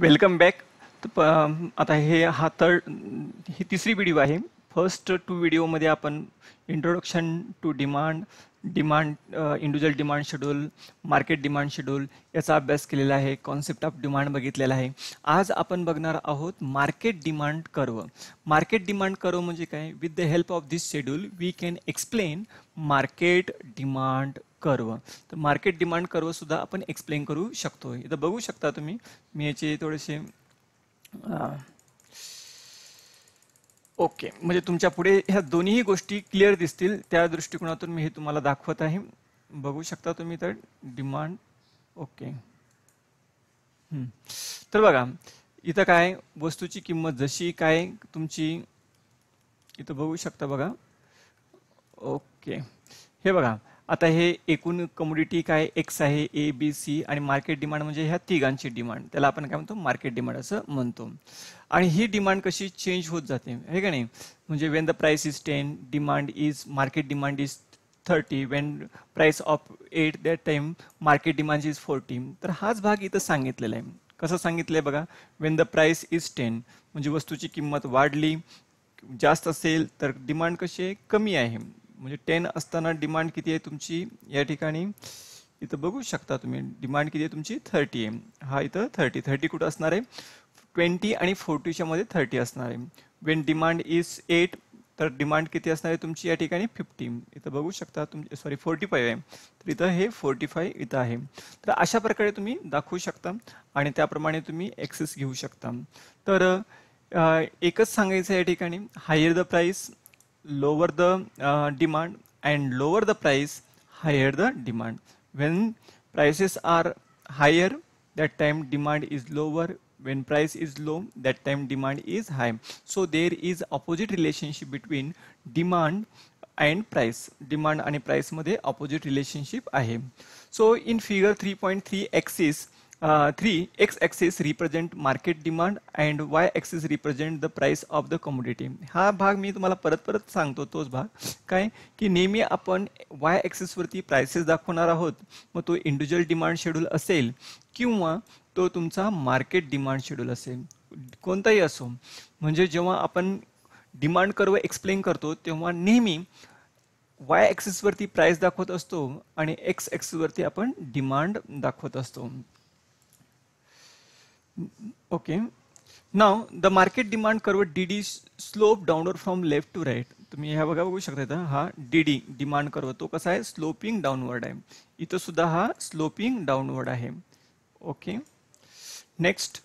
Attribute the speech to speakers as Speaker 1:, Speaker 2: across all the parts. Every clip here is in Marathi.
Speaker 1: वेलकम बॅक आता हे हा ही तिसरी व्हिडिओ आहे फर्स्ट टू व्हिडिओमध्ये आपण introduction to demand demand individual demand schedule market demand schedule याचा अभ्यास केलेला आहे कॉन्सेप्ट ऑफ डिमांड बघितलेला आहे आज आपण बघणार आहोत market demand curve market demand curve म्हणजे काय with the help of this schedule we can explain market demand curve तर मार्केट डिमांड कर्वसुद्धा आपण एक्सप्लेन करू शकतो इथं बघू शकता तुम्ही मी याचे थोडेसे ओके म्हणजे तुमच्या पुढे ह्या दोन्ही गोष्टी क्लिअर दिसतील त्या दृष्टिकोनातून मी हे तुम्हाला दाखवत आहे बघू शकता तुम्ही तर डिमांड ओके तर बघा इथं काय वस्तूची किंमत जशी काय तुमची इथं बघू शकता बघा ओके हे बघा आता हे एकूण कमोडिटी काय एक्स आहे ए बी सी आणि मार्केट डिमांड म्हणजे ह्या तिघांची डिमांड त्याला आपण काय म्हणतो मार्केट डिमांड असं म्हणतो आणि ही डिमांड कशी चेंज होत जाते हे का नाही म्हणजे when the price is ten demand is market demand is thirty when price of eight that time market demand is forty तर हाच भाग इथं सांगितलेला आहे कसं सांगितलं आहे बघा when the price is ten म्हणजे वस्तूची किंमत वाढली जास्त असेल तर डिमांड कशी आहे कमी आहे म्हणजे टेन असताना डिमांड किती आहे तुमची या ठिकाणी इथं बघू शकता तुम्ही डिमांड किती आहे तुमची थर्टी आहे हा इथं थर्टी थर्टी कुठं असणार आहे ट्वेंटी आणि फोर्टीच्या मध्ये थर्टी असणार आहे वेन डिमांड इज एट तर डिमांड किती असणार आहे तुमची या ठिकाणी फिफ्टी इथं बघू शकता तुमची सॉरी फोर्टी फाईव्ह आहे तर इथं हे फोर्टी फाय इथं आहे तर अशा प्रकारे तुम्ही दाखवू शकता आणि त्याप्रमाणे तुम्ही ॲक्सेस घेऊ शकता तर एकच सांगायचं या ठिकाणी higher the price lower the uh, demand and lower the price higher the demand when prices are higher that time demand is lower when price is low that time demand is high so there is opposite relationship between demand and price demand and price opposite opposite relationship ahe. So in figure 3.3, X is Uh, 3. X-axis represent market demand and Y-axis represent the price of the commodity. हा भाग मी तुम्हाला परत परत सांगतो तोच भाग काय की नेहमी आपण वाय वरती प्राइसेस दाखवणार आहोत मग तो इंडिव्हिज्युअल डिमांड शेड्यूल असेल किंवा तो तुमचा मार्केट डिमांड शेड्यूल असेल कोणताही असो म्हणजे जेव्हा आपण डिमांड कर्व एक्सप्लेन करतो तेव्हा नेहमी वाय ॲक्सिसवरती प्राईस दाखवत असतो आणि एक्स ॲक्सिसवरती आपण डिमांड दाखवत असतो okay the market market demand D DD slope downward from left to right तुम्ही ह्या बघा बघू शकता हा डीडी डिमांड कर्व तो कसा आहे स्लोपिंग डाउनवर्ड आहे इथं सुद्धा हा स्लोपिंग डाउनवर्ड आहे ओके नेक्स्ट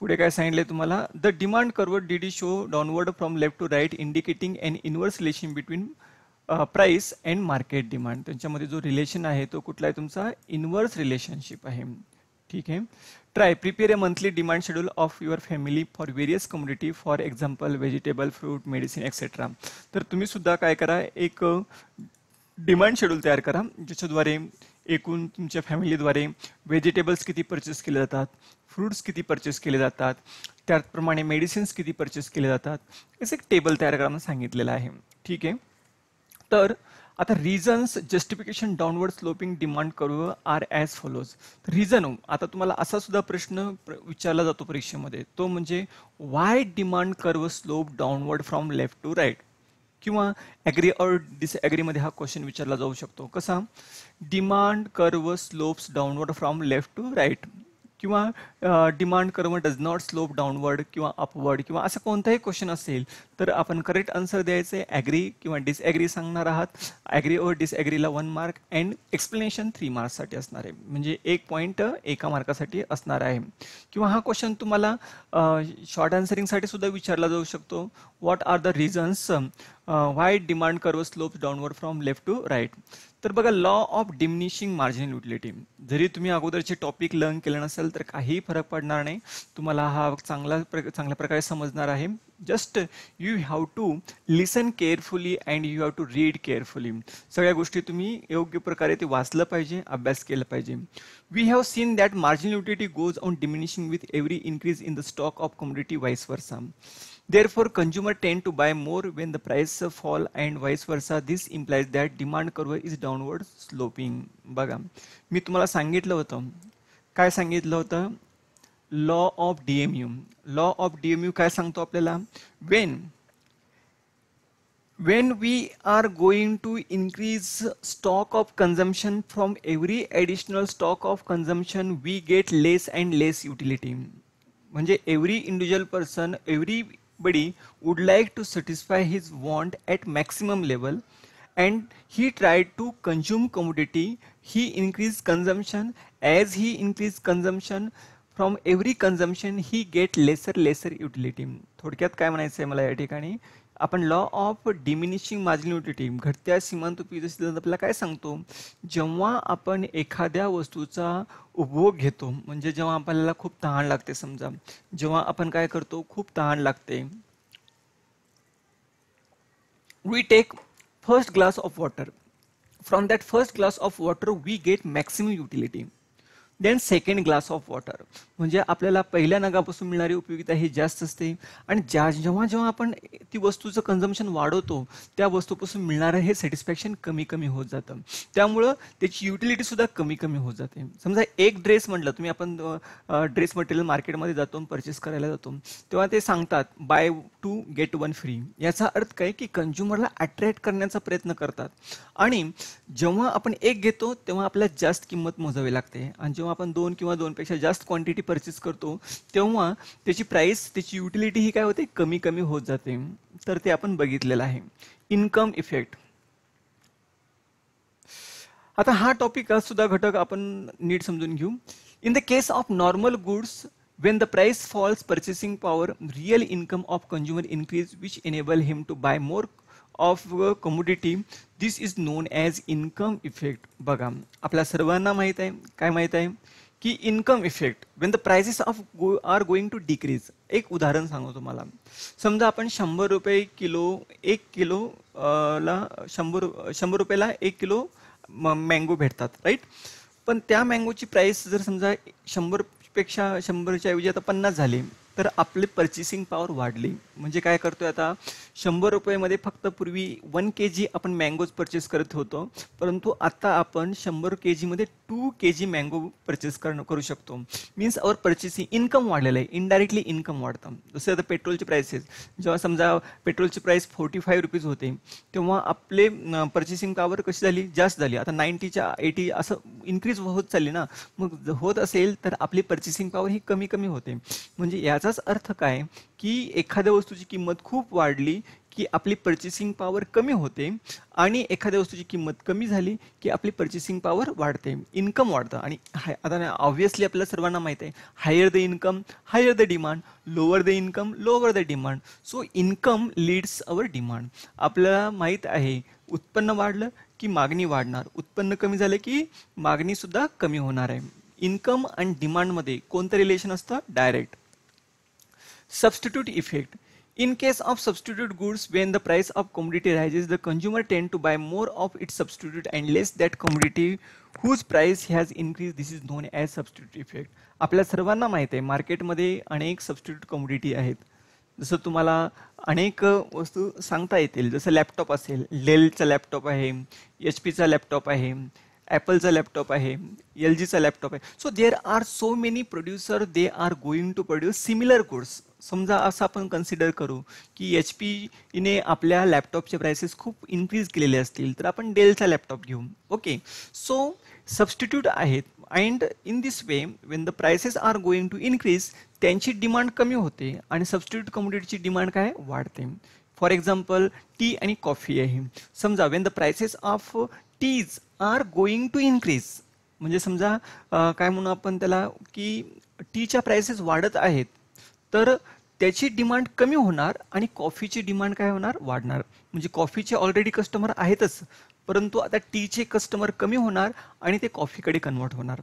Speaker 1: पुढे काय सांगितलंय तुम्हाला the demand curve DD show downward from left to right indicating and inverse relation between price and market demand त्यांच्यामध्ये जो रिलेशन आहे तो कुठला आहे तुमचा इनवर्स रिलेशनशिप आहे ठीक है try prepare a monthly demand schedule of your family for various community for example vegetable fruit medicine etcetera तर तुम्ही सुद्धा काय करा एक डिमांड शेड्यूल तयार करा ज्याच्याद्वारे एकूण तुमच्या फॅमिलीद्वारे व्हेजिटेबल्स किती परचेस केले जातात फ्रूट्स किती परचेस केले जातात त्याचप्रमाणे मेडिसिन्स किती परचेस केले जातात असं एक टेबल तयार करायला सांगितलेलं आहे ठीक आहे तर आता reasons justification downward sloping demand करू आर ॲज फॉलोज रिझन आता तुम्हाला असा सुद्धा प्रश्न विचारला जातो परीक्षेमध्ये तो म्हणजे why demand curve slope downward from left to right किंवा ॲग्री और डिसॲग्रीमध्ये हा क्वेश्चन विचारला जाऊ शकतो कसा demand curve slopes downward from left to right किंवा demand curve does not slope downward किंवा अपवर्ड किंवा असं कोणताही क्वेश्चन असेल तर आपण करेक्ट आन्सर द्यायचे ॲग्री किंवा डिसॲग्री सांगणार आहात ॲग्री ओर डिसॲग्रीला one mark and explanation three मार्क्ससाठी असणार आहे म्हणजे एक पॉईंट एका मार्कासाठी असणार आहे किंवा हा क्वेश्चन तुम्हाला शॉर्ट आन्सरिंगसाठी सुद्धा विचारला जाऊ शकतो what are the reasons why demand curve slope downward from left to right तर बघा law of diminishing marginal utility जरी तुम्ही अगोदरचे टॉपिक लर्न केलं नसेल तर काहीही फरक पडणार नाही तुम्हाला हा चांगला प्र चांगल्या प्रकारे समजणार आहे just you have to listen carefully and you have to read carefully सगळ्या गोष्टी तुम्ही योग्य प्रकारे ते वाचलं पाहिजे अभ्यास केलं पाहिजे we have seen that marginal utility goes on diminishing with every increase in the stock of community vice versa Therefore, consumer tend to buy more when the price fall and vice versa. This implies that demand curve is downward sloping. बघा मी तुम्हाला सांगितलं होतं काय सांगितलं होतं law of D M U law of D M U काय सांगतो आपल्याला when when we are going to increase stock of consumption from every additional stock of consumption we get less and less utility म्हणजे every individual person every body would like to satisfy his want at maximum level and he try to consume commodity he increase consumption as he increase consumption from every consumption he get lesser lesser utility थोडक्यात काय म्हणायचं आहे मला या ठिकाणी आपण law of diminishing margin utility घटत्या सीमांत उपयुक्त सिद्धांत आपल्याला काय सांगतो जेव्हा आपण एखाद्या वस्तूचा उपभोग घेतो म्हणजे जेव्हा आपल्याला खूप तहान लागते समजा जेव्हा आपण काय करतो खूप तहान लागते we take first glass of water from that first glass of water we get maximum utility then second glass of water म्हणजे आपल्याला पहिल्या नगापासून मिळणारी उपयोगिता ही जास्त असते आणि ज्या जेव्हा जेव्हा आपण ती वस्तूचं कन्झम्पशन वाढवतो त्या वस्तूपासून मिळणारं हे सॅटिस्फॅक्शन कमी कमी होत जातं त्यामुळं त्याची युटिलिटीसुद्धा कमी कमी होत जाते समजा एक ड्रेस म्हटलं तुम्ही आपण ड्रेस मटेरियल मार्केटमध्ये जातो परचेस करायला जातो तेव्हा ते सांगतात buy two get one free याचा अर्थ काय की कंझ्युमरला अट्रॅक्ट करण्याचा प्रयत्न करतात आणि जेव्हा आपण एक घेतो तेव्हा आपल्याला जास्त किंमत मोजावी लागते आणि जेव्हा जेव्हा आपण दोन किंवा दोनपेक्षा जास्त क्वांटिटी परचेस करतो तेव्हा त्याची प्राईस त्याची युटिलिटी ही काय होते कमी कमी होत जाते तर ते आपण बघितलेलं आहे इनकम इफेक्ट आता हा टॉपिक सुद्धा घटक आपण नीट समजून घेऊ in the case of normal goods when the price falls purchasing power real income of consumer increase which enable him to buy more of commodity this is known as income effect बघा आपल्या सर्वांना माहीत आहे काय माहीत आहे की income effect when the prices of go are going to decrease एक उदाहरण सांगू तुम्हाला समजा आपण शंभर रुपये किलो एक किलो ला शंभर शंभर रुपयाला एक किलो मँगो भेटतात राईट पण त्या मँगोची प्राईस जर समजा शंभरपेक्षा शंभरच्या ऐवजी आता पन्नास झाली तर आपले पर्चेसिंग पॉवर वाढली म्हणजे काय करतो आहे आता शंभर रुपयेमध्ये फक्त पूर्वी वन के जी आपण मँगोज परचेस करत होतो परंतु आता आपण शंभर के जीमध्ये two K G mango purchase कर करू शकतो मीन्स अवर परचेसिंग इन्कम वाढलेलं आहे इनडायरेक्टली इन्कम वाढतं जसं आता पेट्रोलचे प्राइसेस जेव्हा समजा पेट्रोलची प्राईस फोर्टी फाईव्ह रुपीज होते तेव्हा आपले पर्चेसिंग पॉवर कशी झाली जास्त झाली आता नाईन्टीच्या एटी असं इन्क्रीज होत चालली ना मग होत असेल तर आपली पर्चेसिंग पॉवर ही कमी कमी होते म्हणजे याचा याचाच अर्थ काय की एखाद्या वस्तूची किंमत खूप वाढली की आपली पर्चेसिंग पॉवर कमी होते आणि एखाद्या वस्तूची किंमत कमी झाली की आपली पर्चेसिंग पॉवर वाढते इन्कम वाढतं आणि हाय आता ऑब्व्हियसली आपल्याला सर्वांना माहीत आहे higher the income higher the demand lower the income lower the demand so income leads our demand आपल्याला माहीत आहे उत्पन्न वाढलं की मागणी वाढणार उत्पन्न कमी झालं की मागणीसुद्धा कमी होणार आहे इन्कम आणि डिमांडमध्ये कोणतं रिलेशन असतं direct Substitute effect. In case of substitute goods, when the price of commodity rises, the consumer tend to buy more of its substitute and less that commodity whose price has increased. This is known as substitute effect. आपल्या सर्वांना माहीत आहे मार्केटमध्ये अनेक सबस्टिट्यूट कमोडिटी आहेत जसं तुम्हाला अनेक वस्तू सांगता येतील जसं लॅपटॉप असेल डेलचा लॅपटॉप आहे HP पीचा लॅपटॉप आहे ॲपलचा लॅपटॉप आहे एल जीचा लॅपटॉप आहे so there are so many producer they are going to produce similar course समजा असं आपण कन्सिडर करू की एच पीने आपल्या लॅपटॉपचे प्राइसेस खूप इन्क्रीज केलेले असतील तर आपण डेलचा लॅपटॉप घेऊ ओके सो सबस्टिट्यूट आहेत and in this way when the prices are going to increase त्यांची डिमांड कमी होते आणि सबस्टिट्यूट कमोडिटीची डिमांड काय वाढते फॉर एक्झाम्पल टी आणि कॉफी आहे समजा when the prices of teas are going to increase म्हणजे समजा काय म्हणू आपण त्याला की टीच्या प्राइसेस वाढत आहेत तर त्याची डिमांड कमी होणार आणि कॉफीची डिमांड काय होणार वाढणार म्हणजे कॉफीचे ऑलरेडी कस्टमर आहेतच परंतु आता टीचे कस्टमर कमी होणार आणि ते कॉफीकडे कन्वर्ट होणार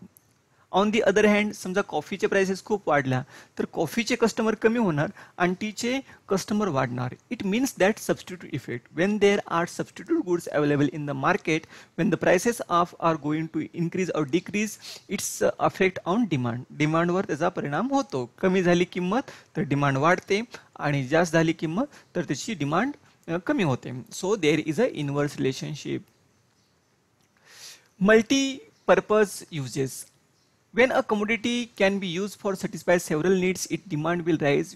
Speaker 1: ऑन दी अदर हँड समजा कॉफीचे प्राइसेस खूप वाढल्या तर कॉफीचे कस्टमर कमी होणार आणि टीचे कस्टमर वाढणार it means that substitute effect when there are substitute goods available in the market when the prices of are going to increase और decrease its affect on demand डिमांडवर त्याचा परिणाम होतो कमी झाली किंमत तर डिमांड वाढते आणि जास्त झाली किंमत तर त्याची डिमांड कमी होते so there is a inverse relationship multi purpose uses When a commodity can be used for satisfy several needs, its demand will rise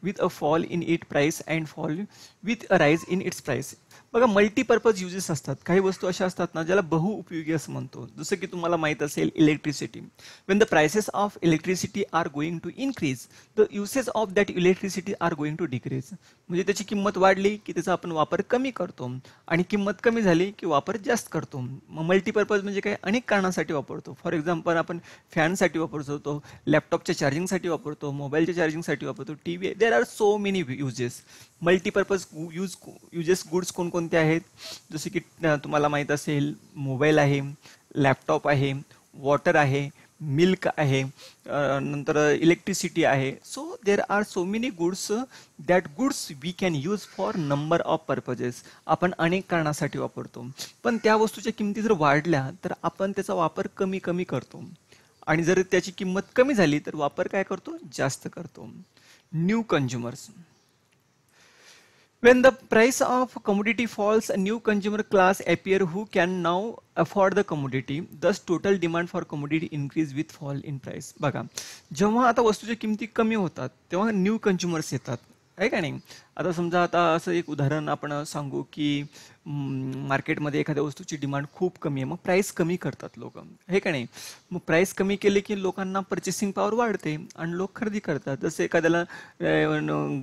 Speaker 1: with a fall in its price and fall with a rise in its price. बघा मल्टीपर्पज युजेस असतात काही वस्तू अशा असतात ना ज्याला बहुउपयोगी असं म्हणतो जसं की तुम्हाला माहीत असेल electricity when the prices of electricity are going to increase the uses of that electricity are going to decrease म्हणजे त्याची किंमत वाढली की त्याचा आपण वापर कमी करतो आणि किंमत कमी झाली की वापर जास्त करतो मग मल्टीपर्पज म्हणजे काय अनेक कारणासाठी वापरतो फॉर एक्झाम्पल आपण फॅनसाठी वापरतो लॅपटॉपच्या चार्जिंगसाठी वापरतो मोबाईलच्या चार्जिंगसाठी वापरतो T V there are so many uses multipurpose use uses goods कोणकोणते आहेत जसे की तुम्हाला माहीत असेल मोबाईल आहे लॅपटॉप आहे वॉटर आहे मिल्क आहे नंतर इलेक्ट्रिसिटी आहे so there are so many goods that goods we can use for number of purposes आपण अनेक कारणासाठी वापरतो पण त्या वस्तूच्या किमती जर वाढल्या तर आपण त्याचा वापर कमी कमी करतो आणि जर त्याची किंमत कमी झाली तर वापर काय करतो जास्त करतो new consumers When the price of commodity falls new new class class who can now now the commodity thus total demand for commodity increase with fall in price बघा जेव्हा आता वस्तूच्या किमती कमी होतात तेव्हा न्यू कन्झ्युमर्स येतात आहे का नाही आता समजा आता असं एक उदाहरण आपण सांगू की मार्केटमध्ये एखाद्या वस्तूची डिमांड खूप कमी आहे मग प्राईस कमी करतात लोक हे का नाही मग प्राईस कमी केले की लोकांना पर्चेसिंग पॉवर वाढते आणि लोक खरेदी करतात जसं एखाद्याला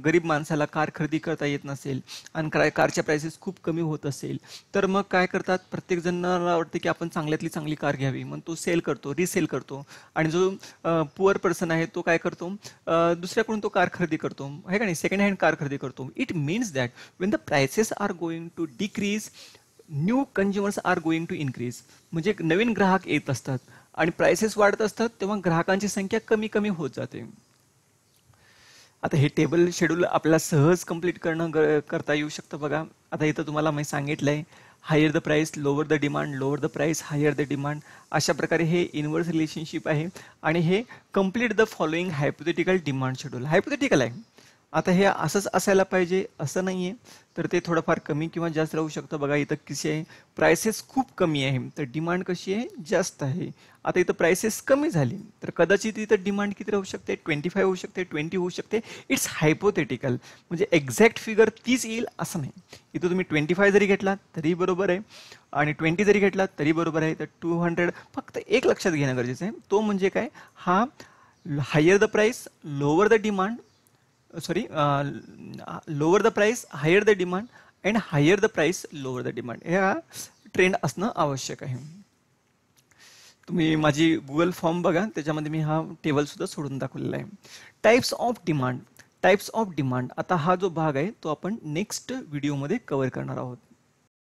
Speaker 1: गरीब माणसाला कार खरेदी करता येत नसेल आणि कारच्या प्रायसेस खूप कमी होत असेल तर मग काय करतात प्रत्येक जणाला वाटते की आपण चांगल्यातली चांगली कार घ्यावी मग तो सेल करतो रिसेल करतो आणि जो पुअर पर्सन आहे तो काय करतो दुसऱ्याकडून तो कार खरेदी करतो हे का नाही सेकंड हँड कार खरेदी करतो it means that when the prices are going to decrease increase, new consumers are going to increase म्हणजे नवीन ग्राहक येत असतात आणि प्राइसेस वाढत असतात तेव्हा ग्राहकांची संख्या कमी कमी होत जाते आता हे टेबल शेड्यूल आपल्याला सहज कम्प्लीट करणं करता येऊ शकतं बघा आता इथं तुम्हाला मी सांगितलं आहे higher the price lower the demand lower the price higher the demand अशा प्रकारे हे इन्व्हर्स रिलेशनशिप आहे आणि हे complete the following hypothetical demand schedule hypothetical आहे आता हे असंच असायला पाहिजे असं नाही आहे तर ते थोडंफार कमी किंवा जास्त राहू शकतं बघा इथं कशी आहे प्रायसेस खूप कमी आहे तर डिमांड कशी आहे जास्त आहे आता इथं प्रायसेस कमी झाली तर कदाचित इथं डिमांड किती राहू शकते ट्वेंटी फाय होऊ शकते ट्वेंटी होऊ शकते इट्स हायपोथेटिकल म्हणजे एक्झॅक्ट फिगर तीच येईल असं नाही इथं तुम्ही ट्वेंटी फाय जरी घेतला तरी बरोबर आहे आणि ट्वेंटी जरी घेतला तरी बरोबर आहे तर टू हंड्रेड फक्त एक लक्षात घेणं गरजेचं आहे तो म्हणजे काय हा higher the price lower the demand sorry lower the price higher the demand and higher the price lower the demand ह्या ट्रेंड असणं आवश्यक आहे तुम्ही माझी गुगल फॉर्म बघा त्याच्यामध्ये मी हा टेबल सुद्धा सोडून दाखवलेला आहे types of demand types of demand आता हा जो भाग आहे तो आपण नेक्स्ट व्हिडिओमध्ये कव्हर करणार आहोत